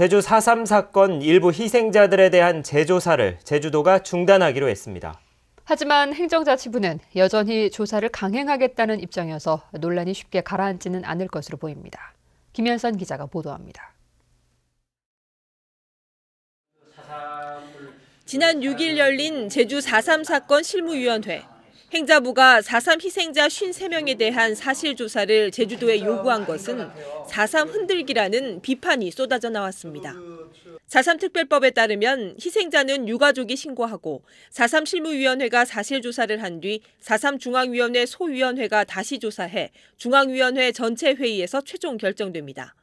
제주 4.3 사건 일부 희생자들에 대한 재조사를 제주도가 중단하기로 했습니다. 하지만 행정자치부는 여전히 조사를 강행하겠다는 입장이어서 논란이 쉽게 가라앉지는 않을 것으로 보입니다. 김현선 기자가 보도합니다. 지난 6일 열린 제주 4.3 사건 실무위원회. 행자부가 4.3 희생자 53명에 대한 사실조사를 제주도에 요구한 것은 4.3 흔들기라는 비판이 쏟아져 나왔습니다. 4.3 특별법에 따르면 희생자는 유가족이 신고하고 4.3 실무위원회가 사실조사를 한 뒤 4.3 중앙위원회 소위원회가 다시 조사해 중앙위원회 전체 회의에서 최종 결정됩니다.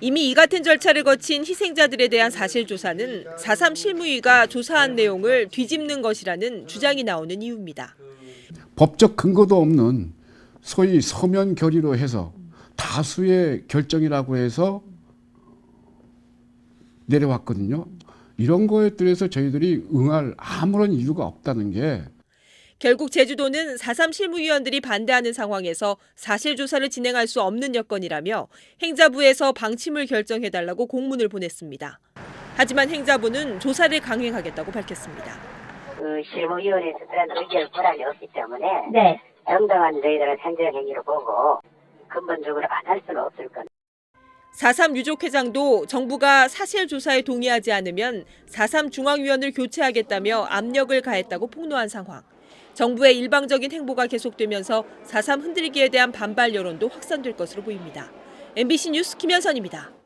이미 이 같은 절차를 거친 희생자들에 대한 사실조사는 4.3 실무위가 조사한 내용을 뒤집는 것이라는 주장이 나오는 이유입니다. 법적 근거도 없는 소위 서면 결의로 해서 다수의 결정이라고 해서 내려왔거든요. 이런 거에 대해서 저희들이 응할 아무런 이유가 없다는 게 결국 제주도는 4.3 실무위원들이 반대하는 상황에서 사실조사를 진행할 수 없는 여건이라며 행자부에서 방침을 결정해달라고 공문을 보냈습니다. 하지만 행자부는 조사를 강행하겠다고 밝혔습니다. 그 실무위원회에서 그런 의결 권한이 없기 때문에 네. 정당한 저희들은 행정 행위로 보고 근본적으로 안 할 수는 없을 겁니다. 4.3 유족 회장도 정부가 사실 조사에 동의하지 않으면 4.3 중앙위원을 교체하겠다며 압력을 가했다고 폭로한 상황. 정부의 일방적인 행보가 계속되면서 4.3 흔들기에 대한 반발 여론도 확산될 것으로 보입니다. MBC 뉴스 김현선입니다.